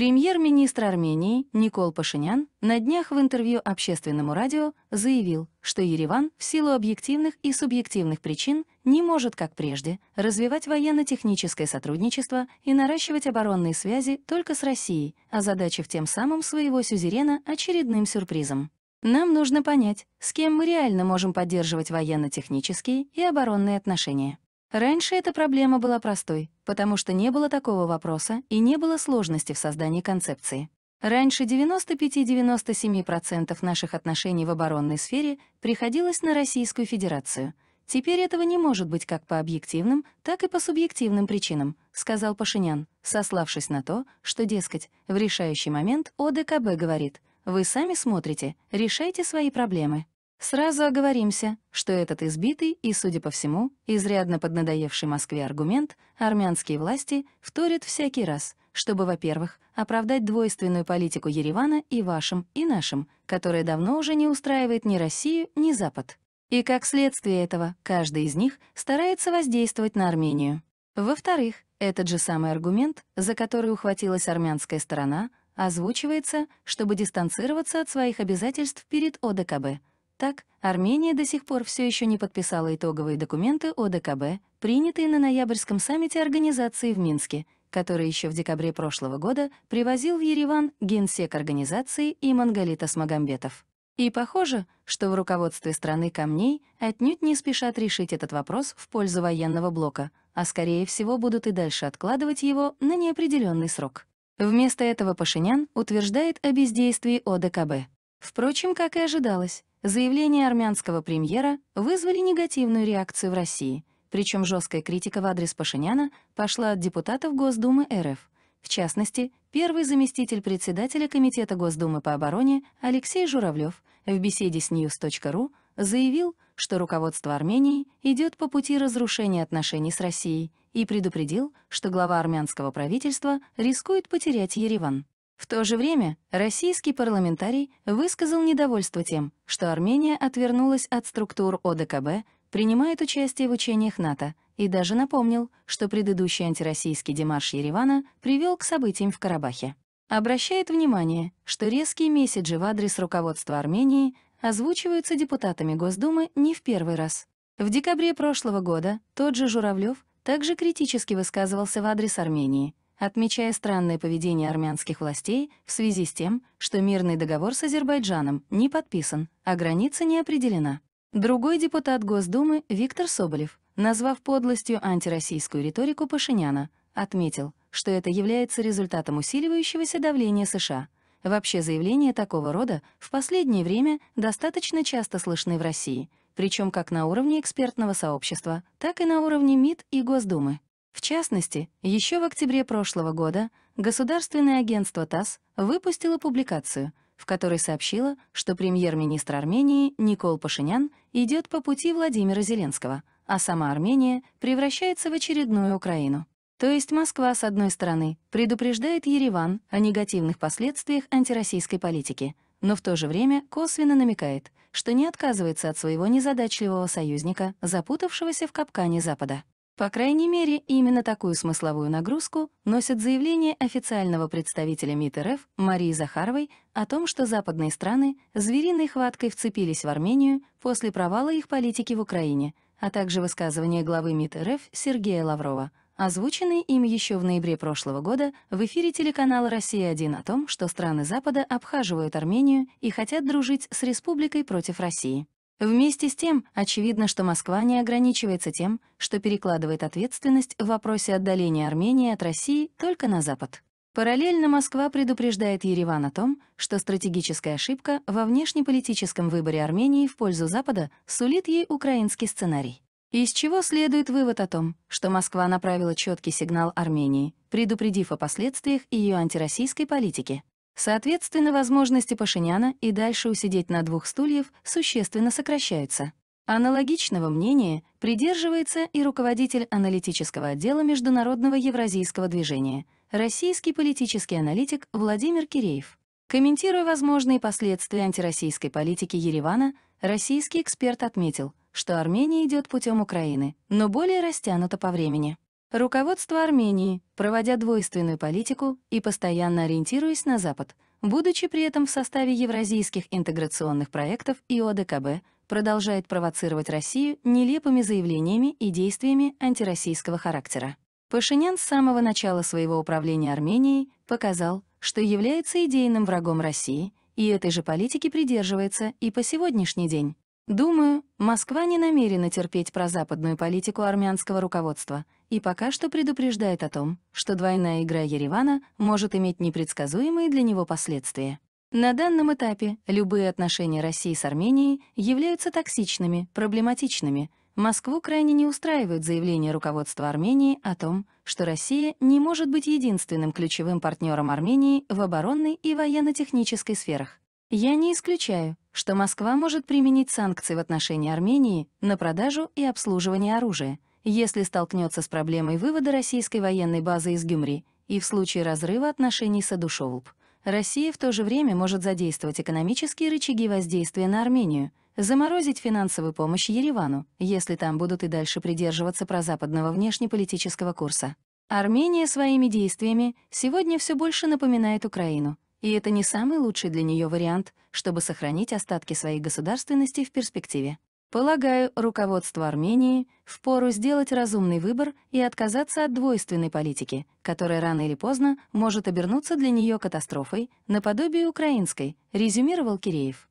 Премьер-министр Армении Никол Пашинян на днях в интервью общественному радио заявил, что Ереван в силу объективных и субъективных причин не может, как прежде, развивать военно-техническое сотрудничество и наращивать оборонные связи только с Россией, озадачив тем самым своего сюзерена очередным сюрпризом. Нам нужно понять, с кем мы реально можем поддерживать военно-технические и оборонные отношения. Раньше эта проблема была простой, потому что не было такого вопроса и не было сложности в создании концепции. Раньше 95-97% наших отношений в оборонной сфере приходилось на Российскую Федерацию. Теперь этого не может быть как по объективным, так и по субъективным причинам, сказал Пашинян, сославшись на то, что, дескать, в решающий момент ОДКБ говорит, вы сами смотрите, решайте свои проблемы. Сразу оговоримся, что этот избитый и, судя по всему, изрядно поднадоевший Москве аргумент армянские власти вторят всякий раз, чтобы, во-первых, оправдать двойственную политику Еревана и вашим, и нашим, которая давно уже не устраивает ни Россию, ни Запад. И как следствие этого, каждый из них старается воздействовать на Армению. Во-вторых, этот же самый аргумент, за который ухватилась армянская сторона, озвучивается, чтобы дистанцироваться от своих обязательств перед ОДКБ — так, Армения до сих пор все еще не подписала итоговые документы ОДКБ, принятые на ноябрьском саммите организации в Минске, который еще в декабре прошлого года привозил в Ереван генсек организации и Мангалит Смагамбетов. И похоже, что в руководстве страны камней отнюдь не спешат решить этот вопрос в пользу военного блока, а скорее всего будут и дальше откладывать его на неопределенный срок. Вместо этого Пашинян утверждает о бездействии ОДКБ. Впрочем, как и ожидалось, Заявления армянского премьера вызвали негативную реакцию в России, причем жесткая критика в адрес Пашиняна пошла от депутатов Госдумы РФ. В частности, первый заместитель председателя Комитета Госдумы по обороне Алексей Журавлев в беседе с news.ru заявил, что руководство Армении идет по пути разрушения отношений с Россией и предупредил, что глава армянского правительства рискует потерять Ереван. В то же время российский парламентарий высказал недовольство тем, что Армения отвернулась от структур ОДКБ, принимает участие в учениях НАТО и даже напомнил, что предыдущий антироссийский демарш Еревана привел к событиям в Карабахе. Обращает внимание, что резкие месседжи в адрес руководства Армении озвучиваются депутатами Госдумы не в первый раз. В декабре прошлого года тот же Журавлев также критически высказывался в адрес Армении — отмечая странное поведение армянских властей в связи с тем, что мирный договор с Азербайджаном не подписан, а граница не определена. Другой депутат Госдумы Виктор Соболев, назвав подлостью антироссийскую риторику Пашиняна, отметил, что это является результатом усиливающегося давления США. Вообще заявления такого рода в последнее время достаточно часто слышны в России, причем как на уровне экспертного сообщества, так и на уровне МИД и Госдумы. В частности, еще в октябре прошлого года государственное агентство ТАСС выпустило публикацию, в которой сообщило, что премьер-министр Армении Никол Пашинян идет по пути Владимира Зеленского, а сама Армения превращается в очередную Украину. То есть Москва, с одной стороны, предупреждает Ереван о негативных последствиях антироссийской политики, но в то же время косвенно намекает, что не отказывается от своего незадачливого союзника, запутавшегося в капкане Запада. По крайней мере, именно такую смысловую нагрузку носят заявление официального представителя МИД РФ Марии Захаровой о том, что западные страны звериной хваткой вцепились в Армению после провала их политики в Украине, а также высказывание главы МИД РФ Сергея Лаврова, озвученные им еще в ноябре прошлого года в эфире телеканала «Россия-1» о том, что страны Запада обхаживают Армению и хотят дружить с республикой против России. Вместе с тем, очевидно, что Москва не ограничивается тем, что перекладывает ответственность в вопросе отдаления Армении от России только на Запад. Параллельно Москва предупреждает Ереван о том, что стратегическая ошибка во внешнеполитическом выборе Армении в пользу Запада сулит ей украинский сценарий. Из чего следует вывод о том, что Москва направила четкий сигнал Армении, предупредив о последствиях ее антироссийской политики, Соответственно, возможности Пашиняна и дальше усидеть на двух стульев существенно сокращаются. Аналогичного мнения придерживается и руководитель аналитического отдела Международного евразийского движения, российский политический аналитик Владимир Киреев. Комментируя возможные последствия антироссийской политики Еревана, российский эксперт отметил, что Армения идет путем Украины, но более растянуто по времени. Руководство Армении, проводя двойственную политику и постоянно ориентируясь на Запад, будучи при этом в составе евразийских интеграционных проектов и ОДКБ, продолжает провоцировать Россию нелепыми заявлениями и действиями антироссийского характера. Пашинян с самого начала своего управления Арменией показал, что является идейным врагом России, и этой же политики придерживается и по сегодняшний день. Думаю, Москва не намерена терпеть прозападную политику армянского руководства и пока что предупреждает о том, что двойная игра Еревана может иметь непредсказуемые для него последствия. На данном этапе любые отношения России с Арменией являются токсичными, проблематичными. Москву крайне не устраивают заявления руководства Армении о том, что Россия не может быть единственным ключевым партнером Армении в оборонной и военно-технической сферах. Я не исключаю, что Москва может применить санкции в отношении Армении на продажу и обслуживание оружия, если столкнется с проблемой вывода российской военной базы из Гюмри и в случае разрыва отношений с Адушоулб. Россия в то же время может задействовать экономические рычаги воздействия на Армению, заморозить финансовую помощь Еревану, если там будут и дальше придерживаться прозападного внешнеполитического курса. Армения своими действиями сегодня все больше напоминает Украину, и это не самый лучший для нее вариант, чтобы сохранить остатки своей государственности в перспективе. Полагаю, руководство Армении впору сделать разумный выбор и отказаться от двойственной политики, которая рано или поздно может обернуться для нее катастрофой, наподобие украинской, резюмировал Киреев.